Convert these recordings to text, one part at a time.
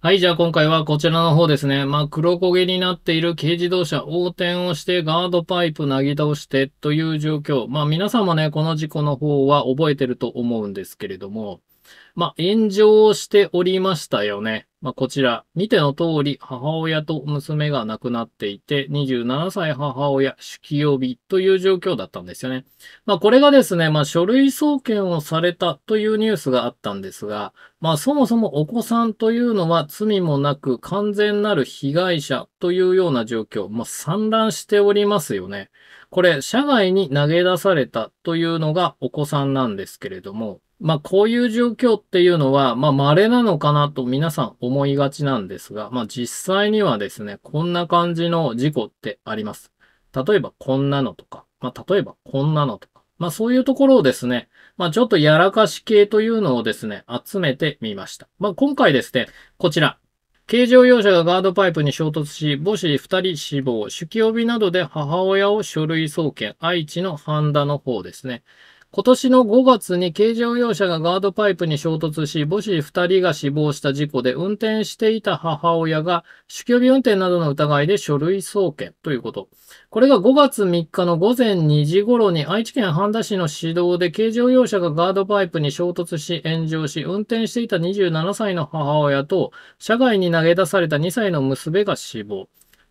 はい、じゃあ今回はこちらの方ですね。まあ、黒焦げになっている軽自動車、横転をしてガードパイプなぎ倒してという状況。まあ、皆さんもね、この事故の方は覚えてると思うんですけれども、まあ、炎上しておりましたよね。まあ、こちら、見ての通り、母親と娘が亡くなっていて、27歳母親、酒気曜日という状況だったんですよね。まあ、これがですね、まあ、書類送検をされたというニュースがあったんですが、まあ、そもそもお子さんというのは罪もなく完全なる被害者というような状況、まあ、散乱しておりますよね。これ、社外に投げ出されたというのがお子さんなんですけれども、まあ、こういう状況っていうのは、まあ、稀なのかなと皆さん思いがちなんですが、まあ、実際にはですね、こんな感じの事故ってあります。例えばこんなのとか、まあ、例えばこんなのとか、まあ、そういうところをですね、まあ、ちょっとやらかし系というのをですね、集めてみました。まあ、今回ですね、こちら。軽乗用車がガードパイプに衝突し、母子2人死亡、酒気帯びなどで母親を書類送検、愛知の半田の方ですね。今年の5月に軽乗用車がガードパイプに衝突し、母子2人が死亡した事故で、運転していた母親が酒気帯び運転などの疑いで書類送検ということ。これが5月3日の午前2時頃に愛知県半田市の市道で軽乗用車がガードパイプに衝突し炎上し、運転していた27歳の母親と、車外に投げ出された2歳の娘が死亡。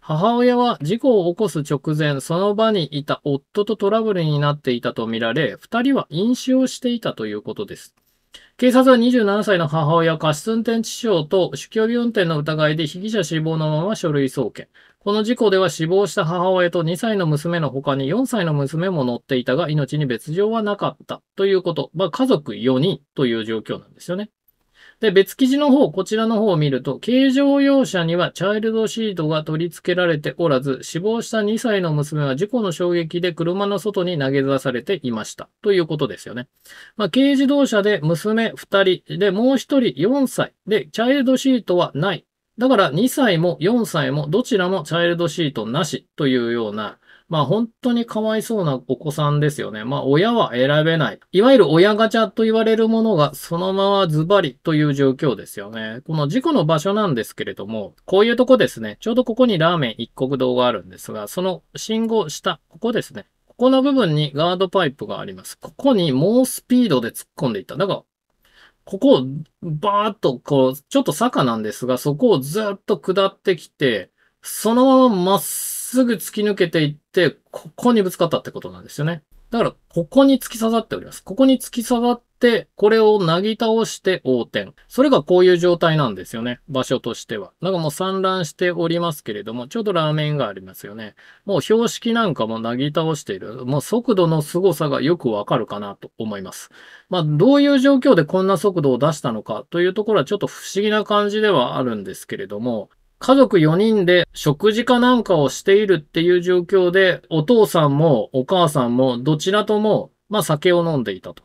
母親は事故を起こす直前、その場にいた夫とトラブルになっていたとみられ、二人は飲酒をしていたということです。警察は27歳の母親を過失運転致傷と酒気帯び運転の疑いで被疑者死亡のまま書類送検。この事故では死亡した母親と2歳の娘の他に4歳の娘も乗っていたが命に別状はなかったということ。まあ家族4人という状況なんですよね。で、別記事の方、こちらの方を見ると、軽乗用車にはチャイルドシートが取り付けられておらず、死亡した2歳の娘は事故の衝撃で車の外に投げ出されていました。ということですよね。まあ、軽自動車で娘2人、で、もう1人4歳。で、チャイルドシートはない。だから2歳も4歳もどちらもチャイルドシートなしというような、まあ本当にかわいそうなお子さんですよね。まあ親は選べない。いわゆる親ガチャと言われるものがそのままズバリという状況ですよね。この事故の場所なんですけれども、こういうとこですね。ちょうどここにラーメン一国道があるんですが、その信号下、ここですね。ここの部分にガードパイプがあります。ここに猛スピードで突っ込んでいった。だから、ここをバーっとこう、ちょっと坂なんですが、そこをずっと下ってきて、そのまままっすぐ突き抜けていって、ここにぶつかったってことなんですよね。だから、ここに突き刺さっております。ここに突き刺さって、これをなぎ倒して横転。それがこういう状態なんですよね。場所としては。なんかもう散乱しておりますけれども、ちょうどラーメンがありますよね。もう標識なんかもなぎ倒している。もう速度の凄さがよくわかるかなと思います。まあ、どういう状況でこんな速度を出したのかというところはちょっと不思議な感じではあるんですけれども、家族4人で食事かなんかをしているっていう状況で、お父さんもお母さんもどちらとも、まあ酒を飲んでいたと。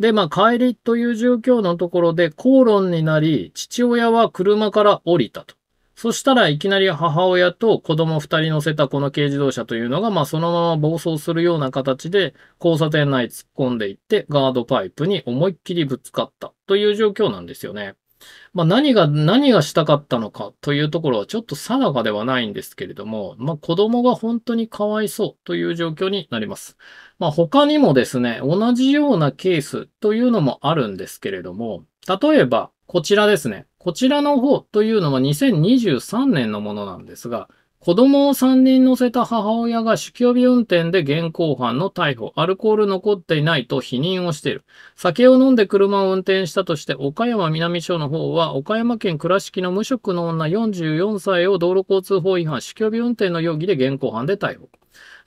で、まあ帰りという状況のところで口論になり、父親は車から降りたと。そしたらいきなり母親と子供2人乗せたこの軽自動車というのが、まあそのまま暴走するような形で交差点内突っ込んでいってガードパイプに思いっきりぶつかったという状況なんですよね。まあ、何が、何がしたかったのかというところはちょっと定かではないんですけれども、まあ、子供が本当にかわいそうという状況になります。まあ、他にもですね、同じようなケースというのもあるんですけれども、例えば、こちらですね。こちらの方というのは2023年のものなんですが、子供を3人乗せた母親が酒気帯び運転で現行犯の逮捕、アルコール残っていないと否認をしている。酒を飲んで車を運転したとして、岡山南署の方は、岡山県倉敷の無職の女44歳を道路交通法違反、酒気帯び運転の容疑で現行犯で逮捕。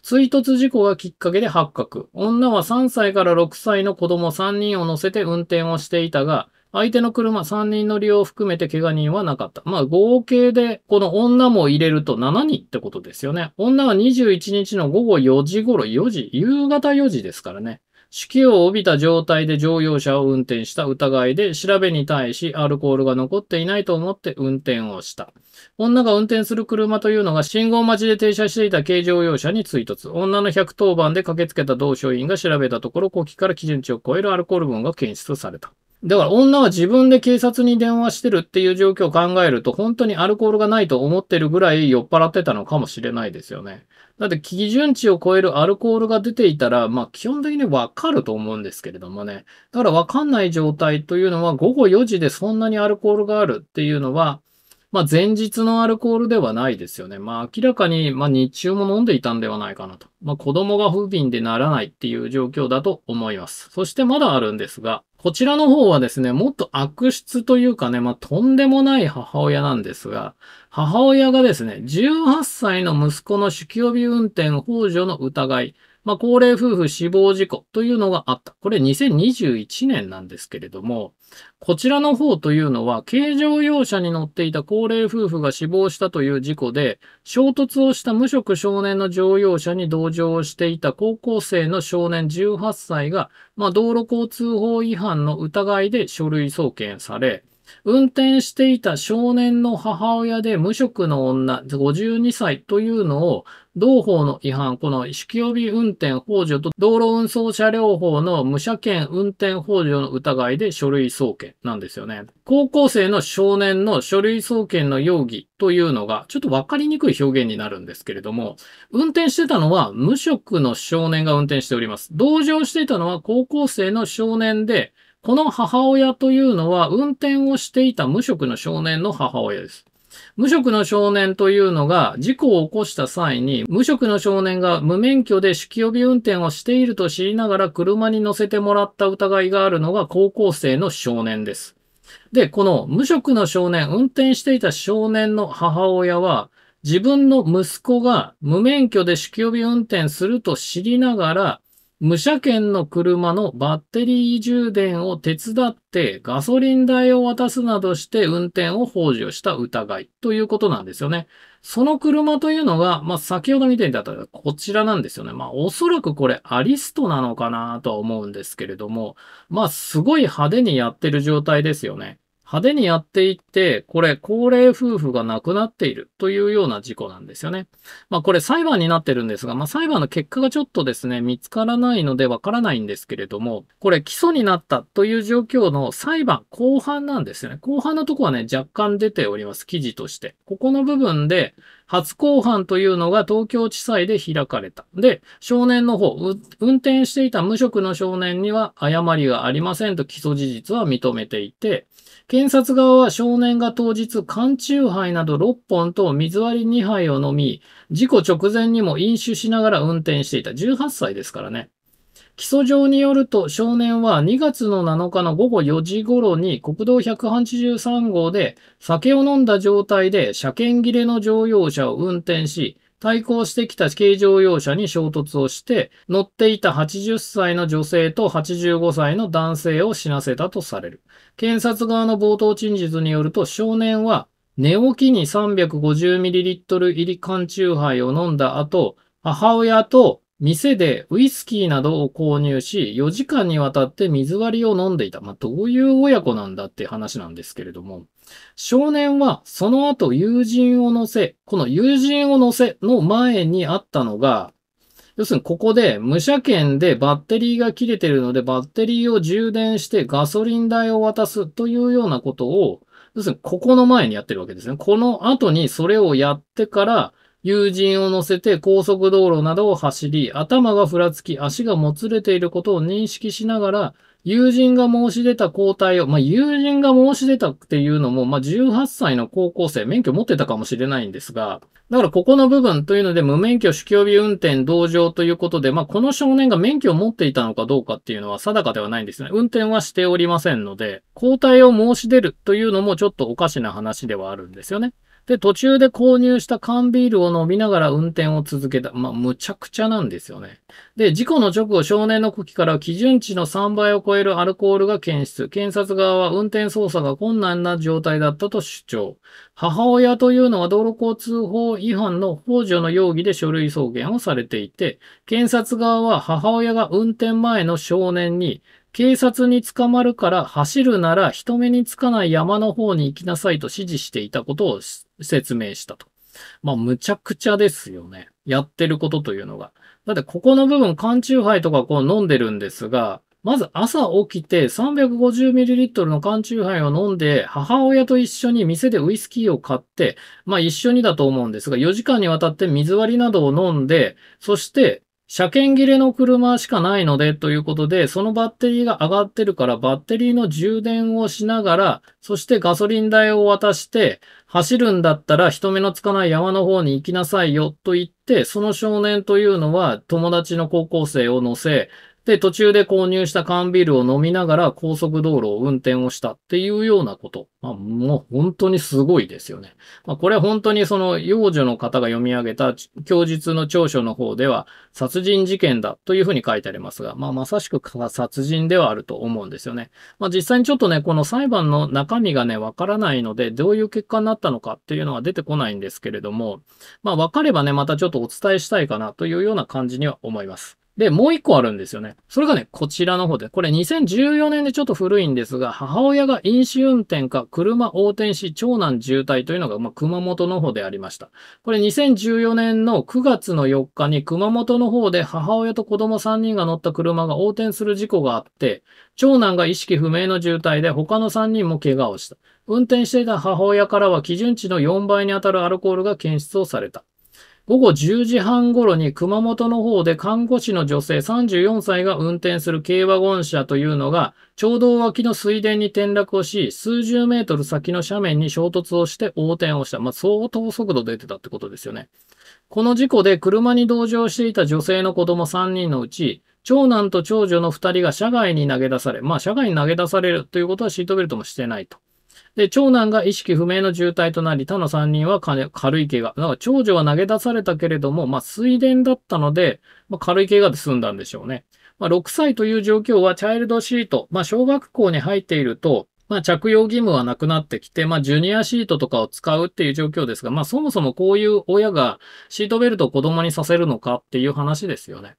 追突事故がきっかけで発覚。女は3歳から6歳の子供3人を乗せて運転をしていたが、相手の車3人乗りを含めて怪我人はなかった。まあ合計でこの女も入れると7人ってことですよね。女は21日の午後4時頃、4時、夕方4時ですからね。酒を帯びた状態で乗用車を運転した疑いで調べに対しアルコールが残っていないと思って運転をした。女が運転する車というのが信号待ちで停車していた軽乗用車に追突。女の110番で駆けつけた同署員が調べたところ、呼気から基準値を超えるアルコール分が検出された。だから女は自分で警察に電話してるっていう状況を考えると、本当にアルコールがないと思ってるぐらい酔っ払ってたのかもしれないですよね。だって基準値を超えるアルコールが出ていたら、まあ基本的にわかると思うんですけれどもね。だからわかんない状態というのは午後4時でそんなにアルコールがあるっていうのは、まあ前日のアルコールではないですよね。まあ明らかに、まあ日中も飲んでいたんではないかなと。まあ子供が不憫でならないっていう状況だと思います。そしてまだあるんですが、こちらの方はですね、もっと悪質というかね、まあ、とんでもない母親なんですが、母親がですね、18歳の息子の酒気帯び運転幇助の疑い、まあ、高齢夫婦死亡事故というのがあった。これ2021年なんですけれども、こちらの方というのは、軽乗用車に乗っていた高齢夫婦が死亡したという事故で、衝突をした無職少年の乗用車に同乗していた高校生の少年18歳が、まあ、道路交通法違反の疑いで書類送検され、運転していた少年の母親で無職の女、52歳というのを、同法の違反、この酒気帯び運転法助と道路運送車両法の無車検運転法助の疑いで書類送検なんですよね。高校生の少年の書類送検の容疑というのが、ちょっとわかりにくい表現になるんですけれども、運転してたのは無職の少年が運転しております。同乗していたのは高校生の少年で、この母親というのは、運転をしていた無職の少年の母親です。無職の少年というのが事故を起こした際に無職の少年が無免許で酒気帯び運転をしていると知りながら車に乗せてもらった疑いがあるのが高校生の少年です。で、この無職の少年、運転していた少年の母親は自分の息子が無免許で酒気帯び運転すると知りながら無車検の車のバッテリー充電を手伝ってガソリン代を渡すなどして運転を放置をした疑いということなんですよね。その車というのが、まあ、先ほど見ていただいたこちらなんですよね。まあ、おそらくこれアリストなのかなとは思うんですけれども、まあ、すごい派手にやってる状態ですよね。派手にやっていって、これ、高齢夫婦が亡くなっているというような事故なんですよね。まあ、これ裁判になってるんですが、まあ、裁判の結果がちょっとですね、見つからないのでわからないんですけれども、これ、起訴になったという状況の裁判後半なんですよね。後半のとこはね、若干出ております、記事として。ここの部分で、初公判というのが東京地裁で開かれた。で、少年の方、運転していた無職の少年には誤りがありませんと基礎事実は認めていて、検察側は少年が当日、缶中杯など6本と水割り2杯を飲み、事故直前にも飲酒しながら運転していた。18歳ですからね。起訴状によると、少年は2月の7日の午後4時頃に国道183号で酒を飲んだ状態で車検切れの乗用車を運転し、対抗してきた軽乗用車に衝突をして、乗っていた80歳の女性と85歳の男性を死なせたとされる。検察側の冒頭陳述によると、少年は寝起きに 350ml 入り缶中杯を飲んだ後、母親と店でウイスキーなどを購入し、4時間にわたって水割りを飲んでいた。まあ、どういう親子なんだって話なんですけれども、少年はその後友人を乗せ、この友人を乗せの前にあったのが、要するにここで無車券でバッテリーが切れてるのでバッテリーを充電してガソリン代を渡すというようなことを、要するにここの前にやってるわけですね。この後にそれをやってから、友人を乗せて高速道路などを走り、頭がふらつき、足がもつれていることを認識しながら、友人が申し出た交代を、まあ、友人が申し出たっていうのも、まあ、18歳の高校生、免許持ってたかもしれないんですが、だからここの部分というので、無免許酒気帯運転同乗ということで、まあ、この少年が免許を持っていたのかどうかっていうのは定かではないんですね。運転はしておりませんので、交代を申し出るというのもちょっとおかしな話ではあるんですよね。で、途中で購入した缶ビールを飲みながら運転を続けた。まあ、むちゃくちゃなんですよね。で、事故の直後、少年の呼気から基準値の3倍を超えるアルコールが検出。検察側は運転操作が困難な状態だったと主張。母親というのは道路交通法違反の法助の容疑で書類送検をされていて、検察側は母親が運転前の少年に警察に捕まるから走るなら人目につかない山の方に行きなさいと指示していたことを説明したと。まあ、むちゃくちゃですよね。やってることというのが。だって、ここの部分、缶チューハイとかこう飲んでるんですが、まず朝起きて 350ml の缶チューハイを飲んで、母親と一緒に店でウイスキーを買って、まあ一緒にだと思うんですが、4時間にわたって水割りなどを飲んで、そして車検切れの車しかないのでということで、そのバッテリーが上がってるから、バッテリーの充電をしながら、そしてガソリン代を渡して、走るんだったら人目のつかない山の方に行きなさいよと言って、その少年というのは友達の高校生を乗せ、で、途中で購入した缶ビールを飲みながら高速道路を運転をしたっていうようなこと。まあ、もう本当にすごいですよね。まあ、これ本当にその幼女の方が読み上げた供述の調書の方では殺人事件だというふうに書いてありますが、まあ、まさしく殺人ではあると思うんですよね。まあ、実際にちょっとね、この裁判の中身がね、わからないので、どういう結果になったのかっていうのは出てこないんですけれども、まあ、わかればね、またちょっとお伝えしたいかなというような感じには思います。で、もう一個あるんですよね。それがね、こちらの方で。これ2014年でちょっと古いんですが、母親が飲酒運転か車横転し、長男渋滞というのが、まあ、熊本の方でありました。これ2014年の9月の4日に熊本の方で母親と子供3人が乗った車が横転する事故があって、長男が意識不明の渋滞で他の3人も怪我をした。運転していた母親からは基準値の4倍にあたるアルコールが検出をされた。午後10時半頃に熊本の方で看護師の女性34歳が運転する軽ワゴン車というのが、ちょうど脇の水田に転落をし、数十メートル先の斜面に衝突をして横転をした。まあ、相当速度出てたってことですよね。この事故で車に同乗していた女性の子供3人のうち、長男と長女の2人が車外に投げ出され、まあ、車外に投げ出されるということはシートベルトもしてないと。で、長男が意識不明の重体となり、他の3人は軽い怪我。だから長女は投げ出されたけれども、まあ、水田だったので、まあ、軽い怪我で済んだんでしょうね。まあ、6歳という状況はチャイルドシート、まあ、小学校に入っていると、まあ、着用義務はなくなってきて、まあ、ジュニアシートとかを使うっていう状況ですが、まあ、そもそもこういう親がシートベルトを子供にさせるのかっていう話ですよね。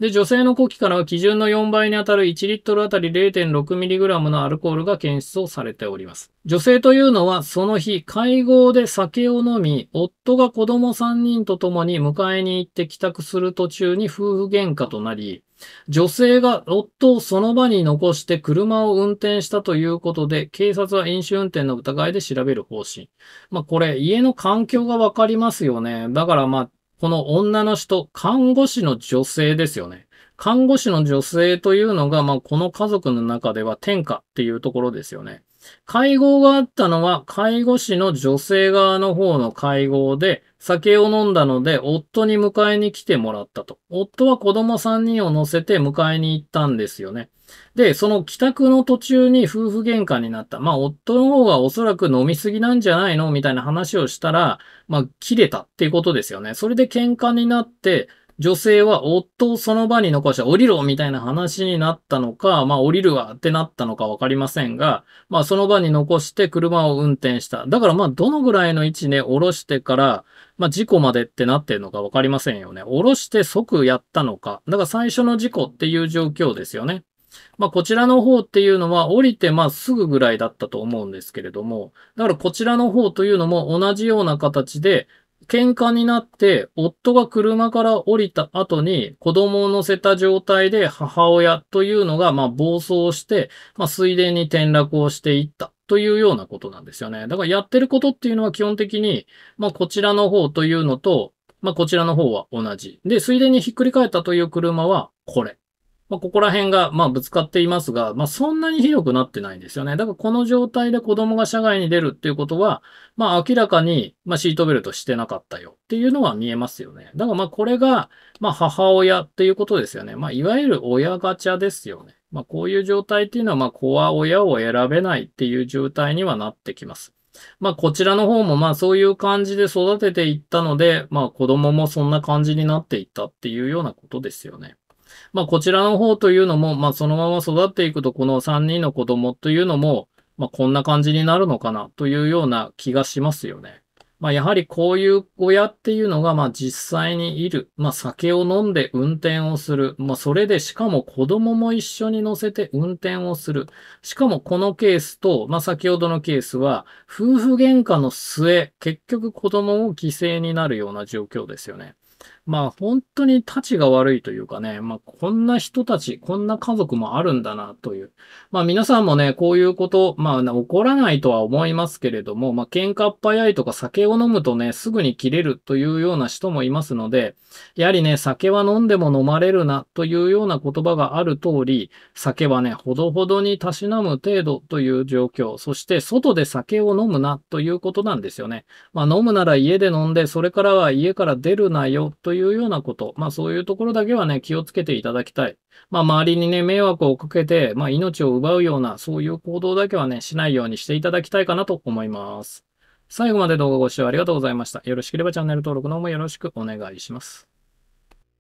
で、女性の呼気からは基準の4倍にあたる1リットルあたり 0.6mg のアルコールが検出をされております。女性というのはその日、会合で酒を飲み、夫が子供3人と共に迎えに行って帰宅する途中に夫婦喧嘩となり、女性が夫をその場に残して車を運転したということで、警察は飲酒運転の疑いで調べる方針。まあこれ、家の環境がわかりますよね。だからまあ、この女の人、看護師の女性ですよね。看護師の女性というのが、まあ、この家族の中では天下っていうところですよね。会合があったのは、介護士の女性側の方の会合で、酒を飲んだので、夫に迎えに来てもらったと。夫は子供3人を乗せて迎えに行ったんですよね。で、その帰宅の途中に夫婦喧嘩になった。まあ、夫の方がおそらく飲みすぎなんじゃないのみたいな話をしたら、まあ、切れたっていうことですよね。それで喧嘩になって、女性は夫をその場に残して降りろみたいな話になったのか、まあ降りるわってなったのかわかりませんが、まあその場に残して車を運転した。だからまあどのぐらいの位置ね、降ろしてから、まあ事故までってなってるのかわかりませんよね。降ろして即やったのか。だから最初の事故っていう状況ですよね。まあ、こちらの方っていうのは降りてまあすぐぐらいだったと思うんですけれども、だからこちらの方というのも同じような形で、喧嘩になって、夫が車から降りた後に子供を乗せた状態で母親というのが、ま暴走して、ま水田に転落をしていったというようなことなんですよね。だからやってることっていうのは基本的に、まこちらの方というのと、まこちらの方は同じ。で、水田にひっくり返ったという車はこれまあ、ここら辺が、まあ、ぶつかっていますが、まあ、そんなにひどくなってないんですよね。だから、この状態で子供が社外に出るっていうことは、まあ、明らかに、まあ、シートベルトしてなかったよっていうのは見えますよね。だから、まあ、これが、まあ、母親っていうことですよね。まあ、いわゆる親ガチャですよね。まあ、こういう状態っていうのは、まあ、子は親を選べないっていう状態にはなってきます。まあ、こちらの方も、まあ、そういう感じで育てていったので、まあ、子供もそんな感じになっていったっていうようなことですよね。まあ、こちらの方というのも、まあ、そのまま育っていくと、この3人の子供というのも、まあ、こんな感じになるのかなというような気がしますよね。まあ、やはりこういう親っていうのが、まあ、実際にいる。まあ、酒を飲んで運転をする。まあ、それでしかも子供も一緒に乗せて運転をする。しかもこのケースと、まあ、先ほどのケースは、夫婦喧嘩の末、結局子供を犠牲になるような状況ですよね。まあ本当に立ちが悪いというかね、まあこんな人たち、こんな家族もあるんだなという。まあ皆さんもね、こういうこと、まあ、起こらないとは思いますけれども、まあ喧嘩っ早いとか酒を飲むとね、すぐに切れるというような人もいますので、やはりね、酒は飲んでも飲まれるなというような言葉がある通り、酒はね、ほどほどにたしなむ程度という状況、そして外で酒を飲むなということなんですよね。まあ飲むなら家で飲んで、それからは家から出るなよといういうようなこと、まあそういうところだけはね、気をつけていただきたい。まあ周りにね、迷惑をかけて、まあ命を奪うような、そういう行動だけはね、しないようにしていただきたいかなと思います。最後まで動画ご視聴ありがとうございました。よろしければチャンネル登録の方もよろしくお願いします。